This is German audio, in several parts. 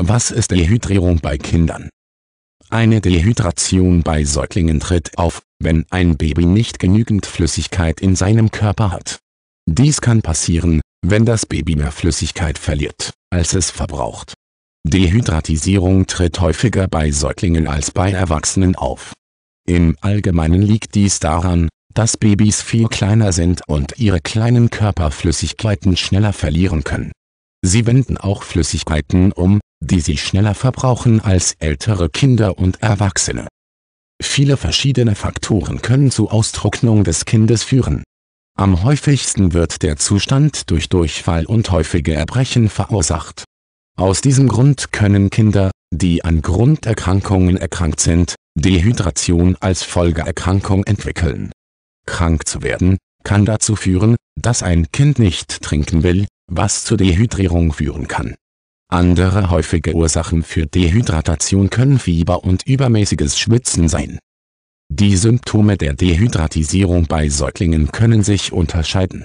Was ist Dehydrierung bei Kindern? Eine Dehydration bei Säuglingen tritt auf, wenn ein Baby nicht genügend Flüssigkeit in seinem Körper hat. Dies kann passieren, wenn das Baby mehr Flüssigkeit verliert, als es verbraucht. Dehydratisierung tritt häufiger bei Säuglingen als bei Erwachsenen auf. Im Allgemeinen liegt dies daran, dass Babys viel kleiner sind und ihre kleinen Körperflüssigkeiten schneller verlieren können. Sie wenden auch Flüssigkeiten um, die sie schneller verbrauchen als ältere Kinder und Erwachsene. Viele verschiedene Faktoren können zu Austrocknung des Kindes führen. Am häufigsten wird der Zustand durch Durchfall und häufige Erbrechen verursacht. Aus diesem Grund können Kinder, die an Grunderkrankungen erkrankt sind, Dehydration als Folgeerkrankung entwickeln. Krank zu werden, kann dazu führen, dass ein Kind nicht trinken will, was zur Dehydrierung führen kann andere häufige Ursachen für Dehydratation können Fieber und übermäßiges Schwitzen sein. Die Symptome der Dehydratisierung bei Säuglingen können sich unterscheiden.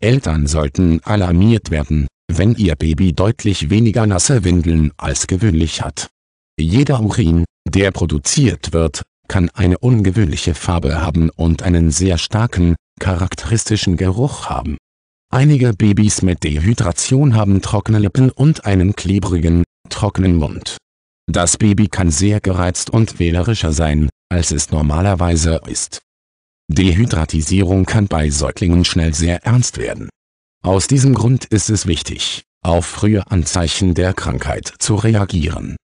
Eltern sollten alarmiert werden, wenn ihr Baby deutlich weniger nasse Windeln als gewöhnlich hat. Jeder Urin, der produziert wird, kann eine ungewöhnliche Farbe haben und einen sehr starken, charakteristischen Geruch haben Einige Babys mit Dehydration haben trockene Lippen und einen klebrigen, trockenen Mund. Das Baby kann sehr gereizt und wählerischer sein, als es normalerweise ist. Dehydratisierung kann bei Säuglingen schnell sehr ernst werden. Aus diesem Grund ist es wichtig, auf frühe Anzeichen der Krankheit zu reagieren.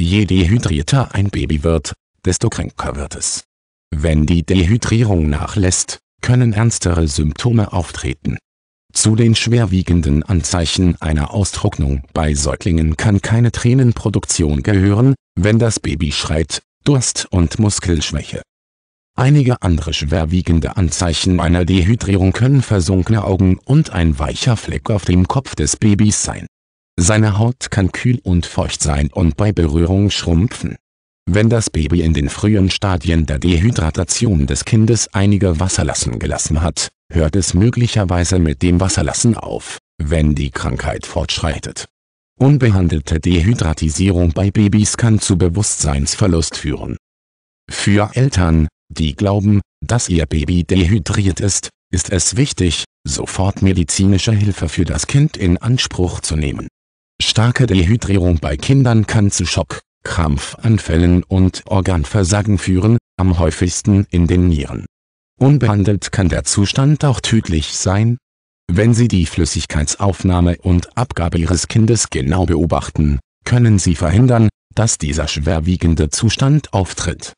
Je dehydrierter ein Baby wird, desto kränker wird es. Wenn die Dehydrierung nachlässt, können ernstere Symptome auftreten zu den schwerwiegenden Anzeichen einer Austrocknung bei Säuglingen kann keine Tränenproduktion gehören, wenn das Baby schreit, Durst und Muskelschwäche. Einige andere schwerwiegende Anzeichen einer Dehydrierung können versunkene Augen und ein weicher Fleck auf dem Kopf des Babys sein. Seine Haut kann kühl und feucht sein und bei Berührung schrumpfen. Wenn das Baby in den frühen Stadien der Dehydratation des Kindes einige Wasserlassen gelassen hat, hört es möglicherweise mit dem Wasserlassen auf, wenn die Krankheit fortschreitet. Unbehandelte Dehydratisierung bei Babys kann zu Bewusstseinsverlust führen. Für Eltern, die glauben, dass ihr Baby dehydriert ist, ist es wichtig, sofort medizinische Hilfe für das Kind in Anspruch zu nehmen. Starke Dehydrierung bei Kindern kann zu Schock, Krampfanfällen und Organversagen führen, am häufigsten in den Nieren. Unbehandelt kann der Zustand auch tödlich sein. Wenn Sie die Flüssigkeitsaufnahme und Abgabe Ihres Kindes genau beobachten, können Sie verhindern, dass dieser schwerwiegende Zustand auftritt.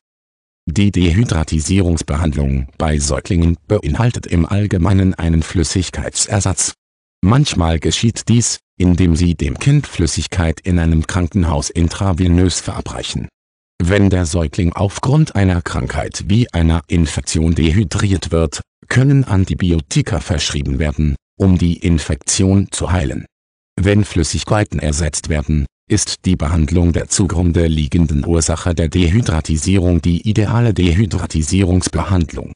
Die Dehydratisierungsbehandlung bei Säuglingen beinhaltet im Allgemeinen einen Flüssigkeitsersatz. Manchmal geschieht dies, indem sie dem Kind Flüssigkeit in einem Krankenhaus intravenös verabreichen. Wenn der Säugling aufgrund einer Krankheit wie einer Infektion dehydriert wird, können Antibiotika verschrieben werden, um die Infektion zu heilen. Wenn Flüssigkeiten ersetzt werden, ist die Behandlung der zugrunde liegenden Ursache der Dehydratisierung die ideale Dehydratisierungsbehandlung